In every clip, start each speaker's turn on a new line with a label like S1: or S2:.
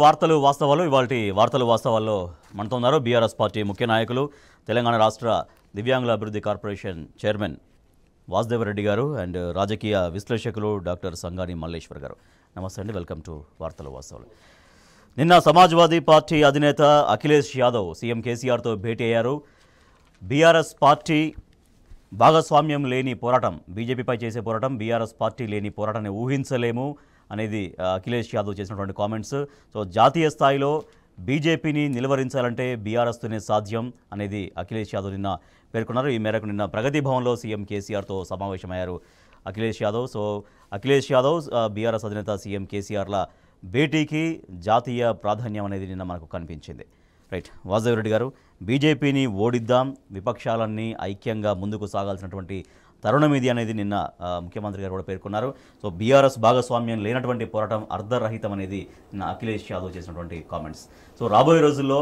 S1: వార్తలు వాస్తవాలు ఇవాళ వార్తలు వాస్తవాల్లో మనతో ఉన్నారు బీఆర్ఎస్ పార్టీ ముఖ్య నాయకులు తెలంగాణ రాష్ట్ర దివ్యాంగుల అభివృద్ధి కార్పొరేషన్ చైర్మన్ వాసుదేవరెడ్డి గారు అండ్ రాజకీయ విశ్లేషకులు డాక్టర్ సంగాని మల్లేశ్వర్ గారు నమస్తే అండి వెల్కమ్ టు వార్తలు వాస్తవాలు నిన్న సమాజ్వాదీ పార్టీ అధినేత అఖిలేష్ యాదవ్ సీఎం కేసీఆర్తో భేటీ అయ్యారు బీఆర్ఎస్ పార్టీ భాగస్వామ్యం లేని పోరాటం బీజేపీపై చేసే పోరాటం బీఆర్ఎస్ పార్టీ లేని పోరాటాన్ని ఊహించలేము అనేది అఖిలేష్ యాదవ్ చేసినటువంటి కామెంట్స్ సో జాతీయ స్థాయిలో బీజేపీని నిలువరించాలంటే బీఆర్ఎస్తోనే సాధ్యం అనేది అఖిలేష్ యాదవ్ నిన్న పేర్కొన్నారు ఈ మేరకు నిన్న ప్రగతి భవన్లో సీఎం కేసీఆర్తో సమావేశమయ్యారు అఖిలేష్ యాదవ్ సో అఖిలేష్ యాదవ్ బీఆర్ఎస్ అధినేత సీఎం కేసీఆర్ల భేటీకి జాతీయ ప్రాధాన్యం అనేది నిన్న మనకు కనిపించింది రైట్ రెడ్డి గారు బీజేపీని ఓడిద్దాం విపక్షాలన్నీ ఐక్యంగా ముందుకు సాగాల్సినటువంటి తరుణం ఇది అనేది నిన్న ముఖ్యమంత్రి గారు కూడా పేర్కొన్నారు సో బీఆర్ఎస్ భాగస్వామ్యం లేనటువంటి పోరాటం అర్ధరహితం అనేది నిన్న అఖిలేష్ యాదవ్ చేసినటువంటి కామెంట్స్ సో రాబోయే రోజుల్లో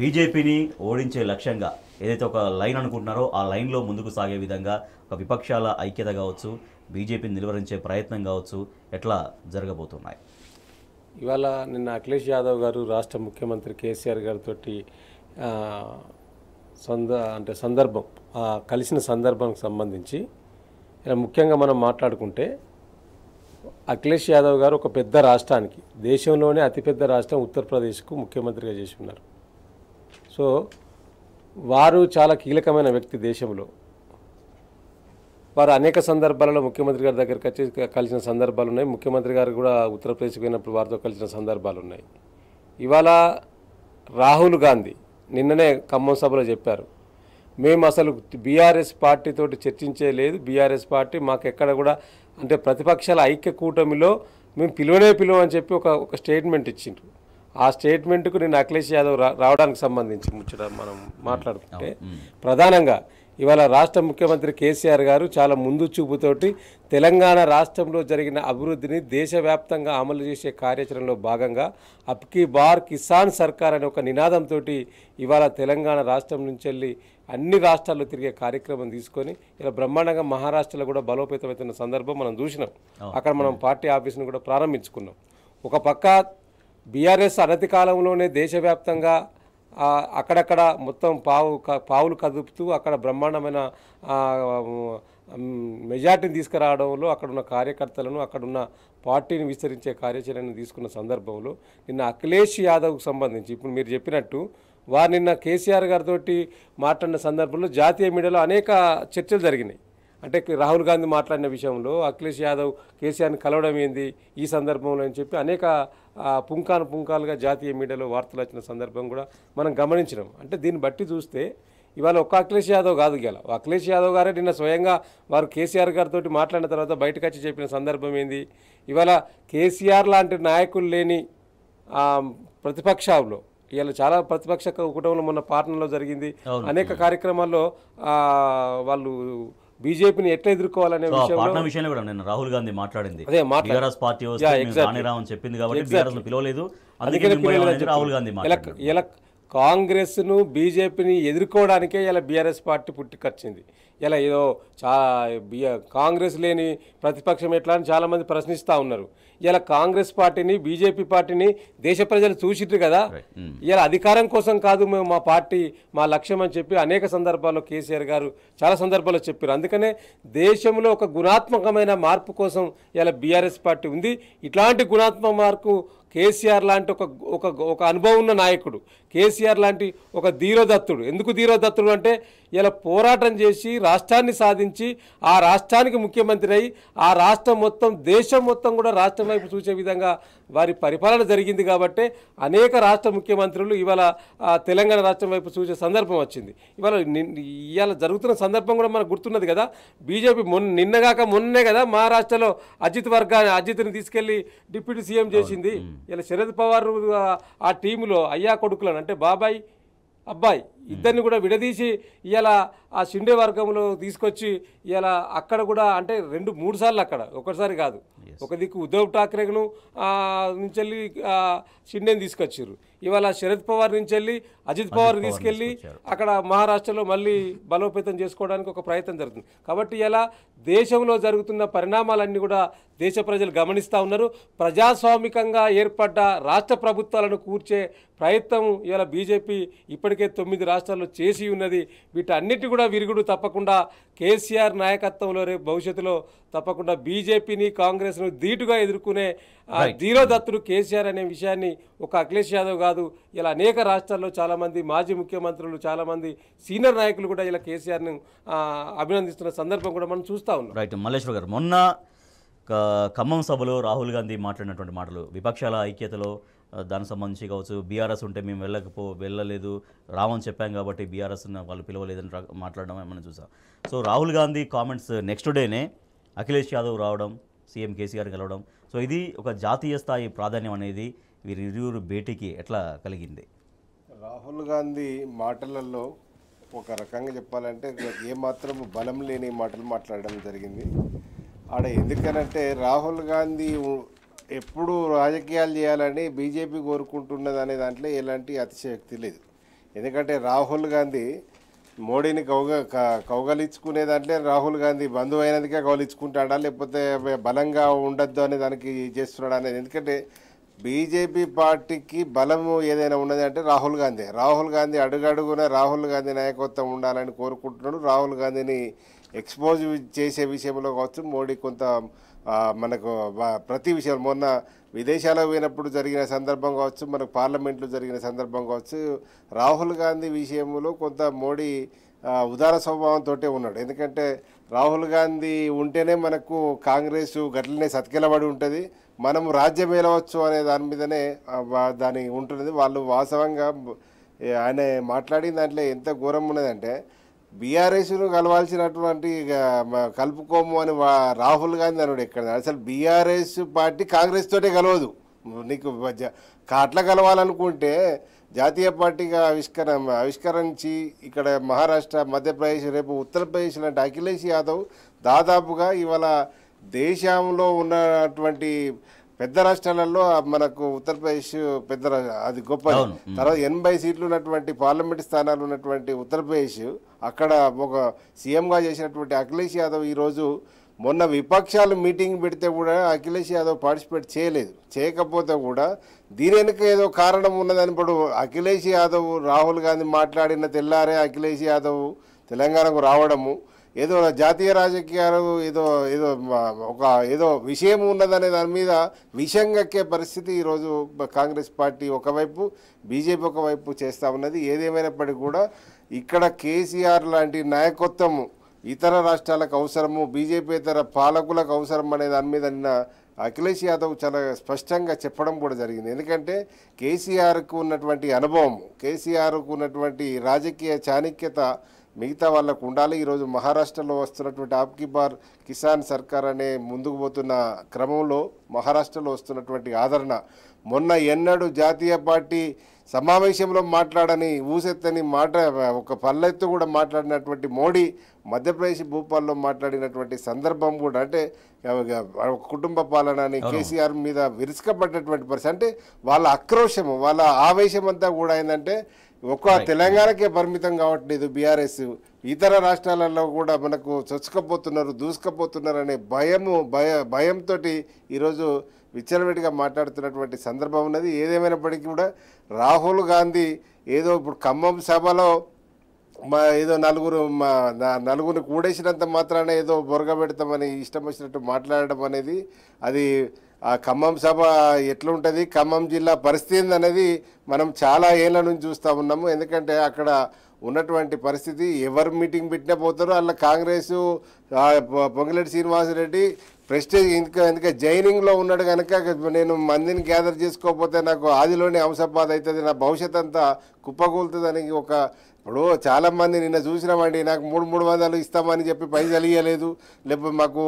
S1: బీజేపీని ఓడించే లక్ష్యంగా ఏదైతే ఒక లైన్ అనుకుంటున్నారో ఆ లైన్లో ముందుకు సాగే విధంగా ఒక విపక్షాల ఐక్యత కావచ్చు బీజేపీని నిలువరించే ప్రయత్నం కావచ్చు ఎట్లా జరగబోతున్నాయి
S2: ఇవాళ నిన్న అఖిలేష్ యాదవ్ గారు రాష్ట్ర ముఖ్యమంత్రి కేసీఆర్ గారితో సంద అంటే సందర్భం కలిసిన సందర్భానికి సంబంధించి ఇలా ముఖ్యంగా మనం మాట్లాడుకుంటే అఖిలేష్ యాదవ్ గారు ఒక పెద్ద రాష్ట్రానికి దేశంలోనే అతిపెద్ద రాష్ట్రం ఉత్తరప్రదేశ్కు ముఖ్యమంత్రిగా చేసి ఉన్నారు సో వారు చాలా కీలకమైన వ్యక్తి దేశంలో వారు అనేక సందర్భాలలో ముఖ్యమంత్రి గారి దగ్గరికి వచ్చి కలిసిన సందర్భాలు ఉన్నాయి ముఖ్యమంత్రి గారు కూడా ఉత్తరప్రదేశ్కి పోయినప్పుడు వారితో కలిసిన సందర్భాలు ఉన్నాయి ఇవాళ రాహుల్ గాంధీ నిన్ననే ఖమ్మం సభలో చెప్పారు మేము అసలు బీఆర్ఎస్ పార్టీతో చర్చించే లేదు బీఆర్ఎస్ పార్టీ మాకు ఎక్కడ కూడా అంటే ప్రతిపక్షాల ఐక్య కూటమిలో మేము పిలువనే పిలువని చెప్పి ఒక ఒక స్టేట్మెంట్ ఇచ్చిండ్రు ఆ స్టేట్మెంట్కు నేను అఖిలేష్ యాదవ్ రావడానికి సంబంధించి ముచ్చట మనం మాట్లాడుకుంటే ప్రధానంగా ఇవాళ రాష్ట్ర ముఖ్యమంత్రి కేసీఆర్ గారు చాలా ముందు చూపుతోటి తెలంగాణ రాష్ట్రంలో జరిగిన అభివృద్ధిని దేశవ్యాప్తంగా అమలు చేసే కార్యాచరణలో భాగంగా అప్కి బార్ కిసాన్ సర్కార్ అనే ఒక నినాదంతో ఇవాళ తెలంగాణ రాష్ట్రం నుంచి వెళ్ళి అన్ని రాష్ట్రాల్లో తిరిగే కార్యక్రమం తీసుకొని ఇలా బ్రహ్మాండంగా మహారాష్ట్రలో కూడా బలోపేతమవుతున్న సందర్భం మనం చూసినాం అక్కడ మనం పార్టీ ఆఫీస్ను కూడా ప్రారంభించుకున్నాం ఒక పక్క బీఆర్ఎస్ అనతి కాలంలోనే దేశవ్యాప్తంగా అక్కడక్కడ మొత్తం పావు పావులు కదుపుతూ అక్కడ బ్రహ్మాండమైన మెజార్టీని తీసుకురావడంలో అక్కడున్న కార్యకర్తలను అక్కడున్న పార్టీని విస్తరించే కార్యాచరణను తీసుకున్న సందర్భంలో నిన్న అఖిలేష్ యాదవ్కు సంబంధించి ఇప్పుడు మీరు చెప్పినట్టు వారు నిన్న కేసీఆర్ గారితో మాట్లాడిన సందర్భంలో జాతీయ మీడియాలో అనేక చర్చలు జరిగినాయి అంటే రాహుల్ గాంధీ మాట్లాడిన విషయంలో అఖిలేష్ యాదవ్ కేసీఆర్ని కలవడం ఏంది ఈ సందర్భంలో అని చెప్పి అనేక పుంకాను పుంకాలుగా జాతీయ మీడియాలో వార్తలు వచ్చిన సందర్భం కూడా మనం గమనించినాం అంటే దీన్ని బట్టి చూస్తే ఇవాళ ఒక్క అఖిలేష్ యాదవ్ కాదు గెల అఖిలేష్ యాదవ్ గారే నిన్న స్వయంగా వారు కేసీఆర్ గారితో మాట్లాడిన తర్వాత బయటకు వచ్చి చెప్పిన సందర్భం ఏంది ఇవాళ కేసీఆర్ లాంటి నాయకులు లేని ప్రతిపక్షాల్లో ఇవాళ చాలా ప్రతిపక్ష కుటుంబంలో మొన్న పాటనలో జరిగింది అనేక కార్యక్రమాల్లో వాళ్ళు బీజేపీని ఎట్లా ఎదుర్కోవాలనే విషయం
S1: విషయంలో కూడా నేను రాహుల్ గాంధీ మాట్లాడింది అదే బీఆర్ఎస్ పార్టీ రాని చెప్పింది కాబట్టి పిలవలేదు అందుకే రాహుల్ గాంధీ
S2: ఇలా కాంగ్రెస్ను బీజేపీని ఎదుర్కోవడానికే ఇలా బీఆర్ఎస్ పార్టీ పుట్టుకొచ్చింది ఇలా ఏదో బి కాంగ్రెస్ లేని ప్రతిపక్షం ఎట్లా అని చాలామంది ప్రశ్నిస్తూ ఉన్నారు ఇలా కాంగ్రెస్ పార్టీని బీజేపీ పార్టీని దేశ ప్రజలు చూసిట్రు కదా hmm. ఇలా అధికారం కోసం కాదు మేము మా పార్టీ మా లక్ష్యం అని చెప్పి అనేక సందర్భాల్లో కేసీఆర్ గారు చాలా సందర్భాల్లో చెప్పారు అందుకనే దేశంలో ఒక గుణాత్మకమైన మార్పు కోసం ఇలా బీఆర్ఎస్ పార్టీ ఉంది ఇట్లాంటి గుణాత్మక మార్పు కేసీఆర్ లాంటి ఒక ఒక ఒక అనుభవం ఉన్న నాయకుడు కేసీఆర్ లాంటి ఒక ధీరోదత్తుడు ఎందుకు ధీరోదత్తుడు అంటే ఇలా పోరాటం చేసి రాష్ట్రాన్ని సాధించి ఆ రాష్ట్రానికి ముఖ్యమంత్రి అయి ఆ రాష్ట్రం మొత్తం దేశం మొత్తం కూడా రాష్ట్రం వైపు చూసే విధంగా వారి పరిపాలన జరిగింది కాబట్టి అనేక రాష్ట్ర ముఖ్యమంత్రులు ఇవాళ తెలంగాణ రాష్ట్రం వైపు చూసే సందర్భం వచ్చింది ఇవాళ ఇవాళ జరుగుతున్న సందర్భం కూడా మనకు గుర్తున్నది కదా బీజేపీ మొన్న నిన్నగాక మొన్నే కదా మహారాష్ట్రలో అజిత్ వర్గాన్ని అజిత్ని తీసుకెళ్లి డిప్యూటీ సీఎం చేసింది ఇలా శరద్ పవార్ ఆ టీములో అయ్యా కొడుకులను అంటే బాబాయ్ అబ్బాయి ఇద్దరిని కూడా విడదీసి ఇలా ఆ షిండే వర్గంలో తీసుకొచ్చి ఇలా అక్కడ కూడా అంటే రెండు మూడు సార్లు అక్కడ ఒకసారి కాదు ఒక దిక్కు ఉద్ధవ్ ఠాక్రేను నుంచి వెళ్ళి షిండేని తీసుకొచ్చారు ఇవాళ శరద్ పవార్ నుంచి వెళ్ళి అజిత్ పవార్ తీసుకెళ్ళి అక్కడ మహారాష్ట్రలో మళ్ళీ బలోపేతం చేసుకోవడానికి ఒక ప్రయత్నం జరుగుతుంది కాబట్టి ఇలా దేశంలో జరుగుతున్న పరిణామాలన్నీ కూడా దేశ ప్రజలు గమనిస్తూ ఉన్నారు ప్రజాస్వామికంగా ఏర్పడ్డ రాష్ట్ర ప్రభుత్వాలను కూర్చే ప్రయత్నం ఇవాళ బీజేపీ ఇప్పటికే తొమ్మిది రాష్ట్రాల్లో చేసి ఉన్నది వీటన్నిటి కూడా విరుగుడు తప్పకుండా కేసీఆర్ నాయకత్వంలో రేపు భవిష్యత్తులో తప్పకుండా బీజేపీని కాంగ్రెస్ను ధీటుగా ఎదుర్కొనే ధీరోదత్తుడు కేసీఆర్ అనే విషయాన్ని ఒక అఖిలేష్ యాదవ్ కాదు ఇలా అనేక రాష్ట్రాల్లో చాలామంది మాజీ ముఖ్యమంత్రులు చాలామంది సీనియర్ నాయకులు కూడా ఇలా కేసీఆర్ను అభినందిస్తున్న సందర్భం కూడా మనం చూస్తూ ఉన్నాం
S1: రైట్ మల్లేశ్వర్ గారు మొన్న ఖమ్మం సభలో రాహుల్ గాంధీ మాట్లాడినటువంటి మాటలు విపక్షాల ఐక్యతలో దానికి సంబంధించి కావచ్చు బీఆర్ఎస్ ఉంటే మేము వెళ్ళకపో వెళ్ళలేదు రావని చెప్పాం కాబట్టి బీఆర్ఎస్ వాళ్ళు పిలవలేదని మాట్లాడడం ఏమైనా చూసాం so Rahul Gandhi comments next డేనే అఖిలేష్ యాదవ్ రావడం సీఎం కేసీఆర్ కలవడం సో ఇది ఒక జాతీయ స్థాయి ప్రాధాన్యం అనేది వీరిరువురు భేటీకి ఎట్లా కలిగింది
S3: రాహుల్ గాంధీ మాటలలో ఒక రకంగా చెప్పాలంటే ఏమాత్రం బలం లేని మాటలు మాట్లాడడం జరిగింది ఆడ ఎందుకనంటే రాహుల్ గాంధీ ఎప్పుడు రాజకీయాలు చేయాలని బీజేపీ కోరుకుంటున్నది అనే దాంట్లో ఎలాంటి అతిశయక్తి లేదు ఎందుకంటే రాహుల్ గాంధీ మోడీని కౌగ కౌగలించుకునే దాంట్లో రాహుల్ గాంధీ బంధువు అయినందుకే కౌలించుకుంటాడా లేకపోతే బలంగా ఉండొద్దు అనే దానికి చేస్తున్నాడు అనేది ఎందుకంటే బీజేపీ పార్టీకి బలము ఏదైనా ఉన్నది అంటే రాహుల్ గాంధీ రాహుల్ గాంధీ అడుగడుగున రాహుల్ గాంధీ నాయకత్వం ఉండాలని కోరుకుంటున్నాడు రాహుల్ గాంధీని ఎక్స్పోజ్ చేసే విషయంలో కావచ్చు మోడీ కొంత మనకు ప్రతి విషయం మొన్న విదేశాలకు పోయినప్పుడు జరిగిన సందర్భం కావచ్చు మనకు పార్లమెంట్లో జరిగిన సందర్భం కావచ్చు రాహుల్ గాంధీ విషయంలో కొంత మోడీ ఉదార స్వభావంతో ఉన్నాడు ఎందుకంటే రాహుల్ గాంధీ ఉంటేనే మనకు కాంగ్రెస్ గట్లనే సతికిలబడి ఉంటుంది మనం రాజ్యం ఏలవచ్చు అనే దాని మీదనే దాని ఉంటున్నది వాళ్ళు వాస్తవంగా ఆయన మాట్లాడిన దాంట్లో ఎంత ఘోరం ఉన్నదంటే బీఆర్ఎస్ను కలవాల్సినటువంటి కలుపుకోము అని రాహుల్ గాంధీ అన్నాడు ఎక్కడ అసలు బీఆర్ఎస్ పార్టీ కాంగ్రెస్ తోటే కలవదు నీకు అట్లా కలవాలనుకుంటే జాతీయ పార్టీగా ఆవిష్కరణ ఆవిష్కరించి ఇక్కడ మహారాష్ట్ర మధ్యప్రదేశ్ రేపు ఉత్తరప్రదేశ్ లాంటి అఖిలేష్ యాదవ్ దాదాపుగా ఇవాళ దేశంలో ఉన్నటువంటి పెద్ద రాష్ట్రాలలో మనకు ఉత్తరప్రదేశ్ పెద్ద అది గొప్ప తర్వాత ఎనభై సీట్లు ఉన్నటువంటి పార్లమెంట్ స్థానాలు ఉన్నటువంటి ఉత్తరప్రదేశ్ అక్కడ ఒక సీఎంగా చేసినటువంటి అఖిలేష్ యాదవ్ ఈరోజు మొన్న విపక్షాలు మీటింగ్ పెడితే కూడా అఖిలేష్ యాదవ్ పార్టిసిపేట్ చేయలేదు చేయకపోతే కూడా దీని వెనుక ఏదో కారణం ఉన్నదని ఇప్పుడు అఖిలేష్ యాదవ్ రాహుల్ గాంధీ మాట్లాడిన తెల్లారే అఖిలేష్ యాదవ్ తెలంగాణకు రావడము ఏదో జాతీయ రాజకీయాలు ఏదో ఏదో ఒక ఏదో విషయం ఉన్నదనే దాని మీద విషంగక్కే పరిస్థితి ఈరోజు కాంగ్రెస్ పార్టీ ఒకవైపు బీజేపీ ఒకవైపు చేస్తూ ఉన్నది ఏదేమైనప్పటికీ కూడా ఇక్కడ కేసీఆర్ లాంటి నాయకత్వము ఇతర రాష్ట్రాలకు అవసరము బీజేపీతర పాలకులకు అవసరం అనే దాని మీద నిన్న అఖిలేష్ యాదవ్ చాలా స్పష్టంగా చెప్పడం కూడా జరిగింది ఎందుకంటే కేసీఆర్కు ఉన్నటువంటి అనుభవం కేసీఆర్కు ఉన్నటువంటి రాజకీయ చాణిక్యత మిగతా వాళ్ళకు ఉండాలి ఈరోజు మహారాష్ట్రలో వస్తున్నటువంటి ఆప్కి బార్ కిసాన్ సర్కార్ అనే ముందుకు పోతున్న క్రమంలో మహారాష్ట్రలో వస్తున్నటువంటి ఆదరణ మొన్న ఎన్నడూ జాతీయ పార్టీ సమావేశంలో మాట్లాడని ఊసెత్తని మాట ఒక పల్లెత్తు కూడా మాట్లాడినటువంటి మోడీ మధ్యప్రదేశ్ భూపాల్లో మాట్లాడినటువంటి సందర్భం కూడా అంటే కుటుంబ పాలన అని కేసీఆర్ మీద విరుచుకపడినటువంటి పరిస్థితి అంటే వాళ్ళ ఆక్రోషము వాళ్ళ ఆవేశం అంతా కూడా ఏంటంటే ఒక్క తెలంగాణకే పరిమితం కావట్లేదు బీఆర్ఎస్ ఇతర రాష్ట్రాలలో కూడా మనకు చొచ్చుకపోతున్నారు దూసుకపోతున్నారు అనే భయము భయ భయంతో ఈరోజు విచ్చలవిడిగా మాట్లాడుతున్నటువంటి సందర్భం ఉన్నది ఏదేమైనప్పటికీ కూడా రాహుల్ గాంధీ ఏదో ఇప్పుడు ఖమ్మం సభలో మా ఏదో నలుగురు మా నలుగురు కూడేసినంత మాత్రాన ఏదో బొరగబెడతామని ఇష్టం వచ్చినట్టు మాట్లాడడం అనేది అది ఆ ఖమ్మం సభ ఎట్లుంటుంది ఖమ్మం జిల్లా పరిస్థితి అనేది మనం చాలా ఏళ్ళ నుంచి చూస్తూ ఉన్నాము ఎందుకంటే అక్కడ ఉన్నటువంటి పరిస్థితి ఎవరు మీటింగ్ పెట్టినా పోతారో అలా కాంగ్రెస్ పొంగిరెడ్డి శ్రీనివాసరెడ్డి ప్రెస్టేజ్ ఇంకా ఎందుకంటే జైనింగ్లో ఉన్నాడు కనుక నేను మందిని గ్యాదర్ చేసుకోకపోతే నాకు ఆదిలోనే అంశపాద అవుతుంది నా భవిష్యత్ అంతా కుప్పకూలుతుందని ఒక ఇప్పుడు చాలా మంది నిన్న చూసినామండి నాకు మూడు మూడు వందలు ఇస్తామని చెప్పి పైసలు ఇవ్వలేదు లేకపోతే మాకు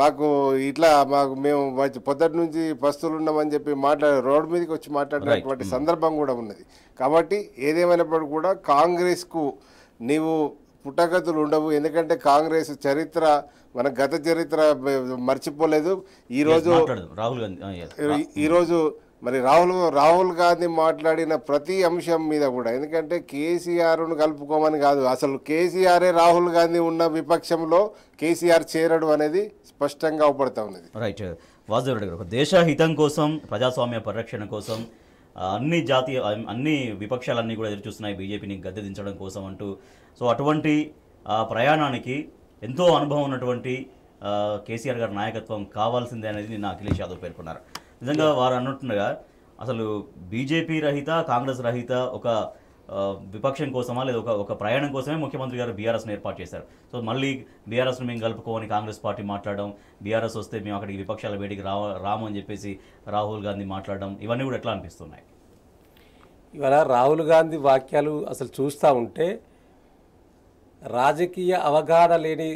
S3: మాకు ఇట్లా మాకు మేము పొద్దుటి నుంచి పస్తులు ఉన్నామని చెప్పి మాట్లాడ రోడ్డు మీదకి వచ్చి మాట్లాడినటువంటి hmm. సందర్భం కూడా ఉన్నది కాబట్టి ఏదేమైనప్పటికీ కూడా కాంగ్రెస్కు నీవు పుట్టగతులు ఉండవు ఎందుకంటే కాంగ్రెస్ చరిత్ర మన గత చరిత్ర మర్చిపోలేదు ఈరోజు
S1: రాహుల్ గాంధీ ఈరోజు
S3: మరి రాహుల్ రాహుల్ గాంధీ మాట్లాడిన ప్రతి అంశం మీద కూడా ఎందుకంటే కేసీఆర్ను కలుపుకోమని కాదు అసలు కేసీఆరే రాహుల్ గాంధీ ఉన్న విపక్షంలో కేసీఆర్ చేరడం అనేది స్పష్టంగా అవపడతా ఉన్నది
S1: రైట్ వాజురెడ్డి గారు దేశ హితం కోసం ప్రజాస్వామ్య పరిరక్షణ కోసం అన్ని జాతీయ అన్ని విపక్షాలన్నీ కూడా ఎదురుచూస్తున్నాయి బీజేపీని గద్దెదించడం కోసం అంటూ సో అటువంటి ప్రయాణానికి ఎంతో అనుభవం ఉన్నటువంటి కేసీఆర్ గారి నాయకత్వం కావాల్సిందే అనేది నిన్న అఖిలేష్ యాదవ్ పేర్కొన్నారు నిజంగా వారు అన్నట్టుగా అసలు బీజేపీ రహిత కాంగ్రెస్ రహిత ఒక విపక్షం కోసమా లేదా ఒక ఒక ప్రయాణం కోసమే ముఖ్యమంత్రి గారు బీఆర్ఎస్ని ఏర్పాటు చేశారు సో మళ్ళీ బీఆర్ఎస్ను మేము కలుపుకోమని కాంగ్రెస్ పార్టీ మాట్లాడడం బీఆర్ఎస్ వస్తే మేము అక్కడికి విపక్షాల వేడికి రా రాము అని చెప్పేసి రాహుల్ గాంధీ మాట్లాడడం ఇవన్నీ కూడా ఎట్లా అనిపిస్తున్నాయి
S2: ఇవాళ రాహుల్ గాంధీ వాక్యాలు అసలు చూస్తూ ఉంటే రాజకీయ అవగాహన లేని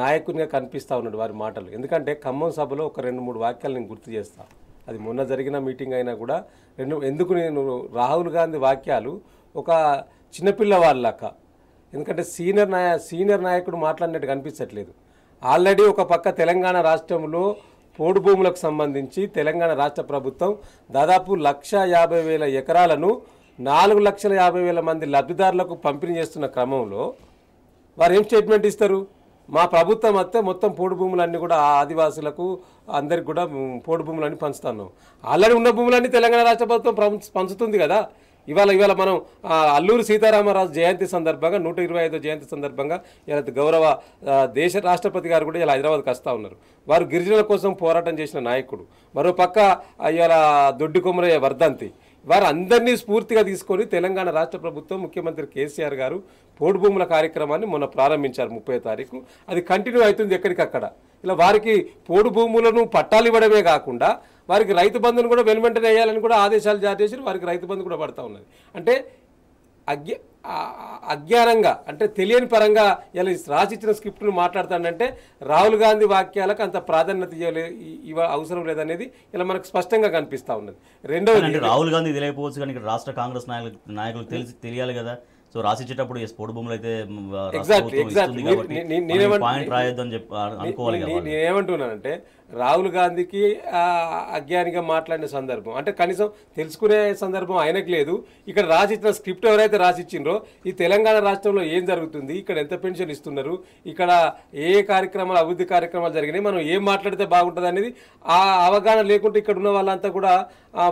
S2: నాయకునిగా కనిపిస్తూ ఉన్నాడు వారి మాటలు ఎందుకంటే ఖమ్మం సభలో ఒక రెండు మూడు వాక్యాలు నేను గుర్తు చేస్తాను అది మొన్న జరిగిన మీటింగ్ అయినా కూడా రెండు ఎందుకు నేను రాహుల్ గాంధీ వాక్యాలు ఒక చిన్నపిల్ల వాళ్ళక ఎందుకంటే సీనియర్ నాయ సీనియర్ నాయకుడు మాట్లాడినట్టు కనిపించట్లేదు ఆల్రెడీ ఒక పక్క తెలంగాణ రాష్ట్రంలో పోడు భూములకు సంబంధించి తెలంగాణ రాష్ట్ర ప్రభుత్వం దాదాపు లక్ష యాభై వేల ఎకరాలను నాలుగు లక్షల యాభై వేల మంది లబ్ధిదారులకు పంపిణీ చేస్తున్న క్రమంలో వారు ఏం స్టేట్మెంట్ ఇస్తారు మా ప్రభుత్వం వస్తే మొత్తం పోడు భూములన్నీ కూడా ఆదివాసులకు అందరికి కూడా పోడు భూములన్నీ పంచుతున్నాం ఆల్రెడీ ఉన్న భూములన్నీ తెలంగాణ రాష్ట్ర ప్రభుత్వం పంచుతుంది కదా ఇవాళ ఇవాళ మనం అల్లూరు సీతారామరాజు జయంతి సందర్భంగా నూట ఇరవై ఐదో జయంతి సందర్భంగా ఇలా గౌరవ దేశ రాష్ట్రపతి గారు కూడా ఇలా హైదరాబాద్కి వస్తూ ఉన్నారు వారు గిరిజనుల కోసం పోరాటం చేసిన నాయకుడు మరో పక్క ఇవాళ దొడ్డి కొమరయ్య వర్ధంతి వారందరినీ స్ఫూర్తిగా తీసుకొని తెలంగాణ రాష్ట్ర ప్రభుత్వం ముఖ్యమంత్రి కేసీఆర్ గారు పోడుభూముల భూముల కార్యక్రమాన్ని మొన్న ప్రారంభించారు ముప్పై తారీఖు అది కంటిన్యూ అవుతుంది ఎక్కడికక్కడ ఇలా వారికి పోడు భూములను పట్టాలు ఇవ్వడమే కాకుండా వారికి రైతు బంధును కూడా వెనువెంటనే వేయాలని కూడా ఆదేశాలు జారీ చేసి వారికి రైతు బంధు కూడా పడతా ఉన్నది అంటే అగ్గి అజ్ఞానంగా అంటే తెలియని పరంగా ఇలా రాసిచ్చిన స్క్రిప్ట్ను మాట్లాడతానంటే రాహుల్ గాంధీ వాక్యాలకు అంత ప్రాధాన్యత ఇవ్వ అవసరం లేదనేది ఇలా మనకు స్పష్టంగా కనిపిస్తూ ఉన్నది రెండవది రాహుల్
S1: గాంధీ తెలియకపోవచ్చు కానీ ఇక్కడ రాష్ట్ర కాంగ్రెస్ నాయకులు నాయకులకు తెలిసి తెలియాలి కదా సో రాసిచ్చేటప్పుడు స్పోర్ట్ భూములు అయితే ఎగ్జాక్ట్లీ ఎగ్జాక్ట్లీ అని
S2: నేనేమంటున్నానంటే రాహుల్ గాంధీకి అజ్ఞానిగా మాట్లాడిన సందర్భం అంటే కనీసం తెలుసుకునే సందర్భం ఆయనకు లేదు ఇక్కడ రాసిచ్చిన స్క్రిప్ట్ ఎవరైతే రాసిచ్చిండ్రో ఈ తెలంగాణ రాష్ట్రంలో ఏం జరుగుతుంది ఇక్కడ ఎంత పెన్షన్ ఇస్తున్నారు ఇక్కడ ఏ కార్యక్రమాలు అభివృద్ధి కార్యక్రమాలు జరిగినాయి మనం ఏం మాట్లాడితే బాగుంటుంది అనేది ఆ అవగాహన లేకుంటే ఇక్కడ ఉన్న వాళ్ళంతా కూడా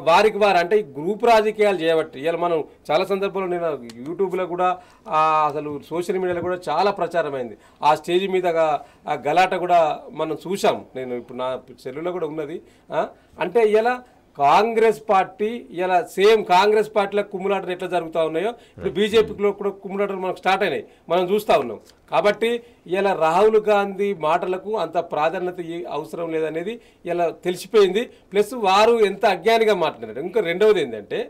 S2: వారికి వారు అంటే ఈ గ్రూప్ రాజకీయాలు చేయబట్టి ఇలా మనం చాలా సందర్భంలో నేను యూట్యూబ్లో కూడా అసలు సోషల్ మీడియాలో కూడా చాలా ప్రచారమైంది ఆ స్టేజ్ మీద గలాట కూడా మనం చూసాం నేను ఇప్పుడు నా సెల్లులో కూడా ఉన్నది అంటే ఇలా కాంగ్రెస్ పార్టీ ఇలా సేమ్ కాంగ్రెస్ పార్టీలో కుమ్ములాటలు ఎట్లా జరుగుతూ ఉన్నాయో ఇప్పుడు hmm. బీజేపీలో కూడా కుమ్ములాటలు మనకు స్టార్ట్ అయినాయి మనం చూస్తూ ఉన్నాం కాబట్టి ఇలా రాహుల్ గాంధీ మాటలకు అంత ప్రాధాన్యత అవసరం లేదనేది ఇలా తెలిసిపోయింది ప్లస్ వారు ఎంత అజ్ఞానిగా మాట్లాడారు ఇంకా రెండవది ఏంటంటే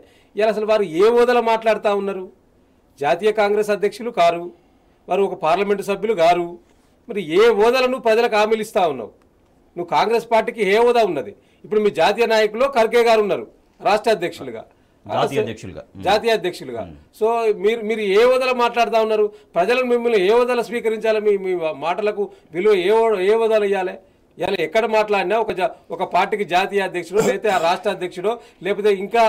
S2: ఇలా అసలు వారు ఏ హోదాలో మాట్లాడుతూ ఉన్నారు జాతీయ కాంగ్రెస్ అధ్యక్షులు కారు వారు ఒక పార్లమెంటు సభ్యులు గారు మరి ఏ హోదాలను ప్రజలకు హామీలు ఇస్తూ ఉన్నావు నువ్వు కాంగ్రెస్ పార్టీకి ఏ హోదా ఉన్నది ఇప్పుడు మీ జాతీయ నాయకులు ఖర్గే గారు ఉన్నారు రాష్ట్ర అధ్యక్షులుగా జాతీయ అధ్యక్షులుగా సో మీరు మీరు ఏ హోదాలో మాట్లాడుతూ ఉన్నారు ప్రజలను మిమ్మల్ని ఏ హోదాలో స్వీకరించాలి మీ మీ మాటలకు విలువ ఏ ఏ హోదాలు ఇవ్వాలి ఇవాళ ఎక్కడ మాట్లాడినా ఒక ఒక పార్టీకి జాతీయ అధ్యక్షుడు లేకపోతే ఆ రాష్ట్ర అధ్యక్షుడు లేకపోతే ఇంకా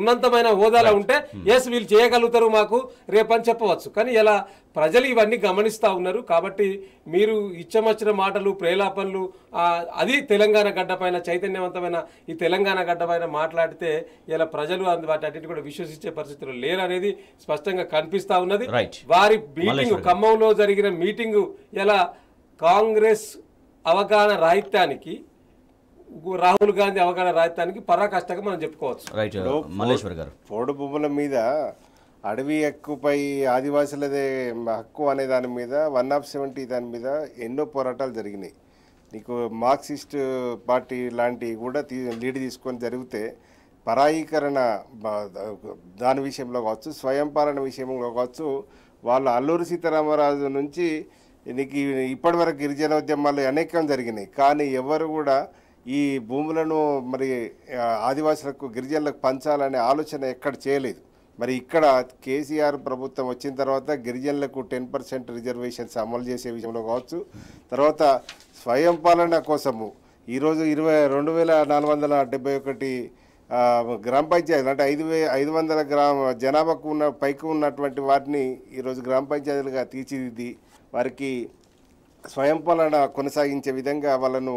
S2: ఉన్నంతమైన హోదాలో ఉంటే ఎస్ hmm. వీళ్ళు చేయగలుగుతారు మాకు రేపని చెప్పవచ్చు కానీ ఇలా ప్రజలు ఇవన్నీ గమనిస్తూ ఉన్నారు కాబట్టి మీరు ఇచ్చమచ్చిన మాటలు ప్రేలాపనలు అది తెలంగాణ గడ్డపైన చైతన్యవంతమైన ఈ తెలంగాణ గడ్డపైన మాట్లాడితే ఇలా ప్రజలు వాటి అన్నిటి కూడా విశ్వసించే పరిస్థితులు అనేది స్పష్టంగా కనిపిస్తూ ఉన్నది వారి మీటింగ్ ఖమ్మంలో జరిగిన మీటింగ్ ఇలా కాంగ్రెస్ అవగాహన రాహిత్యానికి రాహుల్ గాంధీ అవగాహన రాహిత్యానికి పరాకాష్ఠగా మనం చెప్పుకోవచ్చు
S1: uh, మల్లేశ్వర్ గారు
S3: పోడు భూముల మీద అడవి హక్కుపై ఆదివాసులదే హక్కు అనే దాని మీద వన్ ఆఫ్ సెవెంటీ దాని మీద ఎన్నో పోరాటాలు జరిగినాయి నీకు మార్క్సిస్ట్ పార్టీ లాంటివి కూడా తీ లీడ్ తీసుకొని జరిగితే పరాయీకరణ దాని విషయంలో కావచ్చు స్వయం పాలన విషయంలో కావచ్చు వాళ్ళు అల్లూరి సీతారామరాజు నుంచి నీకు ఇప్పటివరకు గిరిజన ఉద్యమాలు అనేకం జరిగినాయి కానీ ఎవరు కూడా ఈ భూములను మరి ఆదివాసులకు గిరిజనులకు పంచాలనే ఆలోచన ఎక్కడ చేయలేదు మరి ఇక్కడ కేసీఆర్ ప్రభుత్వం వచ్చిన తర్వాత గిరిజనులకు టెన్ పర్సెంట్ రిజర్వేషన్స్ అమలు చేసే విషయంలో కావచ్చు తర్వాత స్వయం పాలన కోసము ఈరోజు ఇరవై రెండు వేల నాలుగు వందల డెబ్బై ఒకటి గ్రామ పంచాయతీలు అంటే ఐదు వే ఐదు వందల గ్రామ జనాభాకు ఉన్న పైకి ఉన్నటువంటి వాటిని ఈరోజు గ్రామ పంచాయతీలుగా తీర్చిదిద్ది వారికి స్వయం పాలన కొనసాగించే విధంగా వాళ్ళను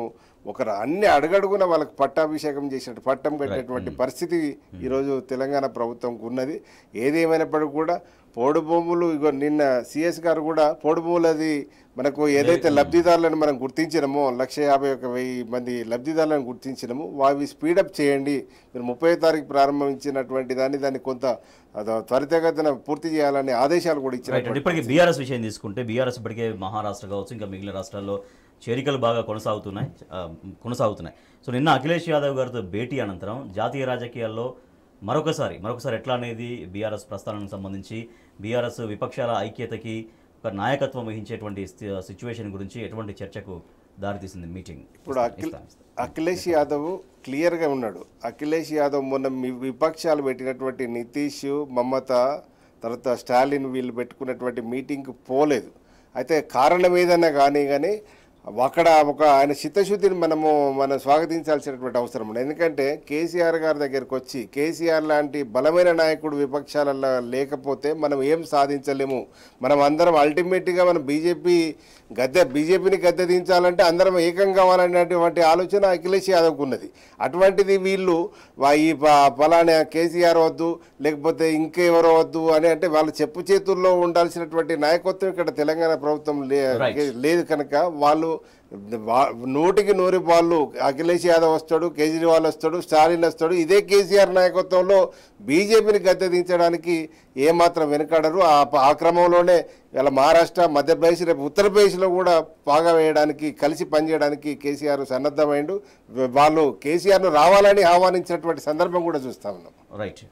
S3: ఒక అన్ని అడుగడుగున వాళ్ళకి పట్టాభిషేకం చేసినట్టు పట్టం కట్టినటువంటి hmm. పరిస్థితి hmm. ఈరోజు తెలంగాణ ప్రభుత్వంకు ఉన్నది ఏదేమైనప్పటికీ కూడా పోడు భూములు ఇగో నిన్న సిఎస్ గారు కూడా పోడు భూములు అది మనకు ఏదైతే hmm. లబ్ధిదారులను మనం గుర్తించినమో లక్ష యాభై ఒక వెయ్యి మంది లబ్ధిదారులను గుర్తించినము వావి స్పీడప్ చేయండి మీరు ముప్పై తారీఖు ప్రారంభించినటువంటి దాన్ని దాన్ని కొంత త్వరితగతిన పూర్తి చేయాలనే ఆదేశాలు కూడా ఇచ్చినటువంటి ఇప్పటికే బీఆర్ఎస్
S1: విషయం తీసుకుంటే బీఆర్ఎస్ ఇప్పటికే మహారాష్ట్ర కావచ్చు ఇంకా మిగిలిన రాష్ట్రాల్లో చేరికలు బాగా కొనసాగుతున్నాయి కొనసాగుతున్నాయి సో నిన్న అఖిలేష్ యాదవ్ గారితో భేటీ అనంతరం జాతీయ రాజకీయాల్లో మరొకసారి మరొకసారి ఎట్లా అనేది బీఆర్ఎస్ ప్రస్థానానికి సంబంధించి బీఆర్ఎస్ విపక్షాల ఐక్యతకి ఒక నాయకత్వం వహించేటువంటి సిచ్యువేషన్ గురించి ఎటువంటి చర్చకు దారితీసింది మీటింగ్ ఇప్పుడు
S3: అఖిలేష్ యాదవ్ క్లియర్గా ఉన్నాడు అఖిలేష్ యాదవ్ మొన్న విపక్షాలు పెట్టినటువంటి నితీష్ మమత తర్వాత స్టాలిన్ వీళ్ళు పెట్టుకున్నటువంటి మీటింగ్ పోలేదు అయితే కారణం ఏదైనా కానీ కానీ అక్కడ ఒక ఆయన చిత్తశుద్ధిని మనము మనం స్వాగతించాల్సినటువంటి అవసరం ఉంది ఎందుకంటే కేసీఆర్ గారి దగ్గరికి వచ్చి కేసీఆర్ లాంటి బలమైన నాయకుడు విపక్షాలలో లేకపోతే మనం ఏం సాధించలేము మనం అందరం అల్టిమేట్గా మనం బీజేపీ గద్దె బీజేపీని గద్దె దించాలంటే అందరం ఏకం కావాలనేటువంటి ఆలోచన అఖిలేష్ యాదవ్కు ఉన్నది అటువంటిది వీళ్ళు ఈ ఫలానా కేసీఆర్ వద్దు లేకపోతే ఇంకెవరో వద్దు అని అంటే వాళ్ళ చెప్పు చేతుల్లో ఉండాల్సినటువంటి నాయకత్వం ఇక్కడ తెలంగాణ ప్రభుత్వం లేదు కనుక వాళ్ళు నూటికి నూరి పాళ్ళు అఖిలేష్ యాదవ్ వస్తాడు కేజ్రీవాల్ వస్తాడు స్టాలిన్ వస్తాడు ఇదే కేసీఆర్ నాయకత్వంలో బీజేపీని దించడానికి ఏమాత్రం వెనుకాడరు ఆ క్రమంలోనే ఇలా మహారాష్ట్ర మధ్యప్రదేశ్ రేపు ఉత్తరప్రదేశ్లో కూడా బాగా వేయడానికి కలిసి పనిచేయడానికి కేసీఆర్ సన్నద్ధమైండు వాళ్ళు కేసీఆర్ను రావాలని ఆహ్వానించినటువంటి సందర్భం కూడా చూస్తా ఉన్నాం
S1: రైట్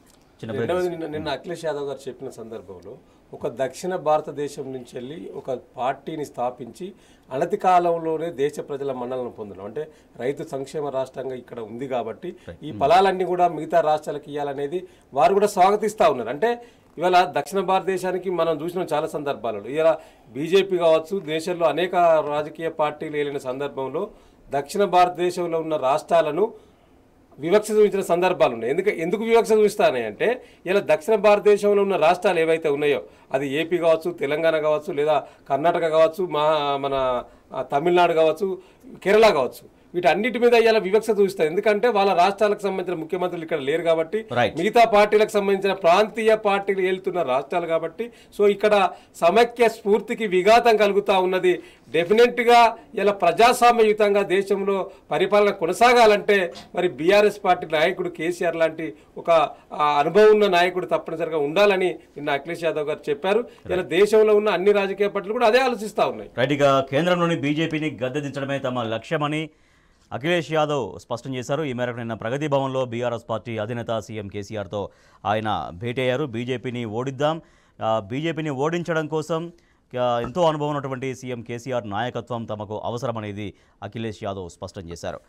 S1: నిన్న
S2: అఖిలేష్ యాదవ్ గారు చెప్పిన సందర్భంలో ఒక దక్షిణ భారతదేశం నుంచి వెళ్ళి ఒక పార్టీని స్థాపించి అనతి కాలంలోనే దేశ ప్రజల మండలను పొందడం అంటే రైతు సంక్షేమ రాష్ట్రంగా ఇక్కడ ఉంది కాబట్టి ఈ ఫలాలన్నీ కూడా మిగతా రాష్ట్రాలకు ఇవ్వాలనేది వారు కూడా స్వాగతిస్తూ ఉన్నారు అంటే ఇవాళ దక్షిణ భారతదేశానికి మనం చూసిన చాలా సందర్భాలు ఇలా బీజేపీ కావచ్చు దేశంలో అనేక రాజకీయ పార్టీలు వెళ్ళిన సందర్భంలో దక్షిణ భారతదేశంలో ఉన్న రాష్ట్రాలను వివక్ష చూపించిన సందర్భాలు ఉన్నాయి ఎందుకు ఎందుకు వివక్ష చూపిస్తానే అంటే ఇలా దక్షిణ భారతదేశంలో ఉన్న రాష్ట్రాలు ఏవైతే ఉన్నాయో అది ఏపీ కావచ్చు తెలంగాణ కావచ్చు లేదా కర్ణాటక కావచ్చు మా మన తమిళనాడు కావచ్చు కేరళ కావచ్చు వీటన్నిటి మీద ఇలా వివక్ష చూస్తారు ఎందుకంటే వాళ్ళ రాష్ట్రాలకు సంబంధించిన ముఖ్యమంత్రులు ఇక్కడ లేరు కాబట్టి మిగతా పార్టీలకు సంబంధించిన ప్రాంతీయ పార్టీలు వెళ్తున్న రాష్ట్రాలు కాబట్టి సో ఇక్కడ సమైక్య స్ఫూర్తికి విఘాతం కలుగుతూ ఉన్నది డెఫినెట్గా ఇలా ప్రజాస్వామ్యయుతంగా దేశంలో పరిపాలన కొనసాగాలంటే మరి బీఆర్ఎస్ పార్టీ నాయకుడు కేసీఆర్ లాంటి ఒక అనుభవం ఉన్న నాయకుడు తప్పనిసరిగా ఉండాలని నిన్న అఖిలేష్ యాదవ్ గారు చెప్పారు ఇలా దేశంలో ఉన్న అన్ని రాజకీయ పార్టీలు కూడా అదే ఆలోచిస్తూ ఉన్నాయి
S1: కేంద్రంలోని బీజేపీని గద్దెదించడమే తమ లక్ష్యమని అఖిలేష్ యాదవ్ స్పష్టం చేశారు ఈ మేరకు నిన్న ప్రగతి భవన్లో బీఆర్ఎస్ పార్టీ అధినేత సీఎం కేసీఆర్తో ఆయన భేటీ అయ్యారు బీజేపీని ఓడిద్దాం బీజేపీని ఓడించడం కోసం ఎంతో అనుభవం ఉన్నటువంటి సీఎం కేసీఆర్ నాయకత్వం తమకు అవసరమనేది అఖిలేష్ యాదవ్ స్పష్టం చేశారు